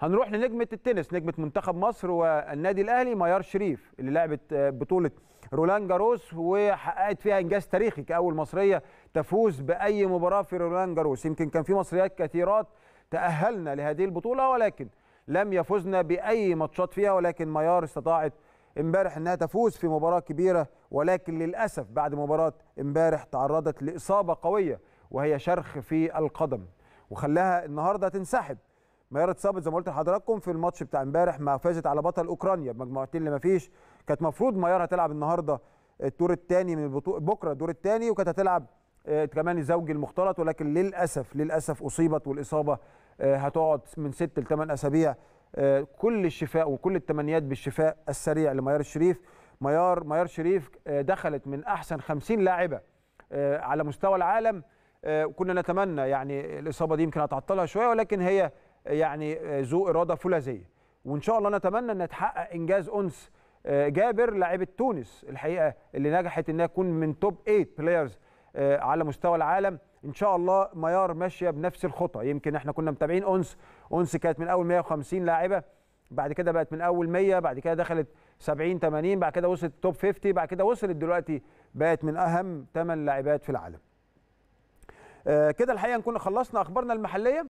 هنروح لنجمه التنس نجمه منتخب مصر والنادي الاهلي ميار شريف اللي لعبت آه، بطوله رولان جاروس وحققت فيها انجاز تاريخي كاول مصريه تفوز باي مباراه في رولان جاروس يمكن كان في مصريات كثيرات تاهلنا لهذه البطوله ولكن لم يفزنا باي ماتشات فيها ولكن ميار استطاعت امبارح انها تفوز في مباراه كبيره ولكن للاسف بعد مباراه امبارح تعرضت لاصابه قويه وهي شرخ في القدم وخلاها النهارده تنسحب ميار اتصابت زي ما قلت لحضراتكم في الماتش بتاع امبارح ما فازت على بطل اوكرانيا بمجموعتين اللي ما فيش كانت المفروض ميار هتلعب النهارده الدور الثاني من البطوله بكره الدور الثاني وكانت هتلعب آه، كمان الزوج المختلط ولكن للاسف للاسف اصيبت والاصابه آه، هتقعد من ست لثمان اسابيع آه، كل الشفاء وكل التمنيات بالشفاء السريع لميار الشريف ميار ميار شريف دخلت من احسن 50 لاعبه على مستوى العالم كنا نتمنى يعني الاصابه دي يمكن هتعطلها شويه ولكن هي يعني آه، ذو اراده فولاذيه وان شاء الله نتمنى ان تحقق انجاز انس آه، جابر لاعبه تونس الحقيقه اللي نجحت انها تكون من توب 8 بلايرز على مستوى العالم ان شاء الله ميار ماشيه بنفس الخطى يمكن احنا كنا متابعين انس انس كانت من اول 150 لاعبه بعد كده بقت من اول 100 بعد كده دخلت 70 80 بعد كده وصلت توب 50 بعد كده وصلت دلوقتي بقت من اهم 8 لاعبات في العالم آه، كده الحقيقه نكون خلصنا اخبارنا المحليه